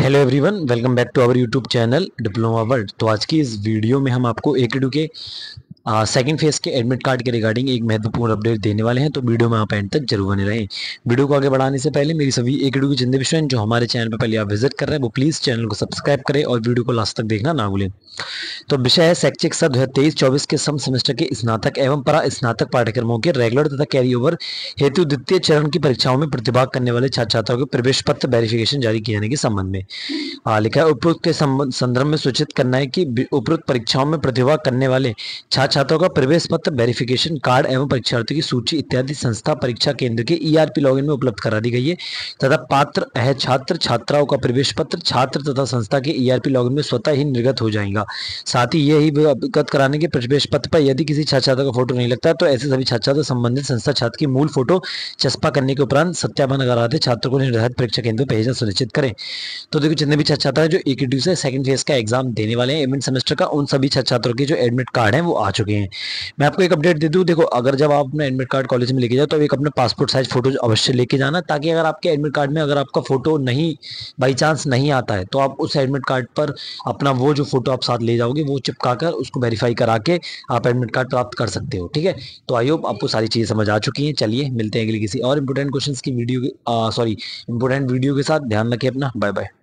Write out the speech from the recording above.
hello everyone welcome back to our YouTube channel diploma world तो आज की इस वीडियो में हम आपको ए के सेकंड फेज के एडमिट कार्ड के रिगार्डिंग एक महत्वपूर्ण अपडेट देने वाले हैं तो वीडियो में आप एंड तक जरूर बने रहें वीडियो को आगे बढ़ाने से पहले मेरी सभी एक के जितने भी स्टूडेंट जो हमारे चैनल पर पहले आप विजिट कर रहे हैं वो प्लीज़ चैनल को सब्सक्राइब करें और वीडियो को लास्ट तक देखना ना भूलें तो विषय है शैक्षिक सत्र दो तेईस चौबीस के सम सेमेस्टर के स्नातक एवं परा स्नातक पाठ्यक्रमों के रेगुलर तथा कैरी ओवर हेतु द्वितीय चरण की परीक्षाओं में प्रतिभाग करने वाले छात्र छात्राओं के प्रवेश पत्र वेरिफिकेशन जारी किए जाने के संबंध में लिखा है के संदर्भ में सूचित करना है कि उपयुक्त परीक्षाओं में प्रतिभाग करने वाले छात्र छात्राओं का प्रवेश पत्र वेरिफिकेशन कार्ड एवं परीक्षार्थियों की सूची इत्यादि संस्था परीक्षा केंद्र के ईआरपी e लॉगिन में उपलब्ध करा दी गई है तथा पात्र है छात्र छात्राओं का प्रवेश पत्र छात्र तथा संस्था के ईआरपी e लॉगिन में स्वतः ही निर्गत हो जाएगा साथ ही यही अवगत कराने के प्रवेश पत्र पर यदि किसी छात्र छात्रा का फोटो नहीं लगता तो ऐसे सभी छात्र छात्रा संबंधित संस्था छात्र की मूल फोटो चस्पा करने के उपरांत सत्यापन आते छात्र को निर्धारित परीक्षा केंद्र पर भेजना सुनिश्चित करें तो देखो जितने भी छात्र छात्रा जो एक से सेकंड फेज का एग्जाम देने वाले हैं एवं सेमेस्टर का उन सभी छात्र छात्रों के जो एडमिट कार्ड है वो आ चुके हैं मैं आपको एक अपडेट दे दूँ देखो अगर जब आप अपना एडमिट कार्ड कॉलेज में लेके जाओ तो एक अपने पासपोर्ट साइज फोटो अवश्य लेके जाना ताकि अगर आपके एडमिट कार्ड में अगर आपका फोटो नहीं बाई चांस नहीं आता है तो आप उस एडमिट कार्ड पर अपना वो जो फोटो आप साथ ले जाओगे होगी वो चिपका कर उसको वेरीफाई करा के आप एडमिट कार्ड प्राप्त कर सकते हो ठीक है तो आई होप आपको सारी चीज़ें समझ आ चुकी हैं चलिए मिलते हैं अगले किसी और इंपॉर्टेंट क्वेश्चन की वीडियो सॉरी इंपॉर्टेंट वीडियो के साथ ध्यान रखें अपना बाय बाय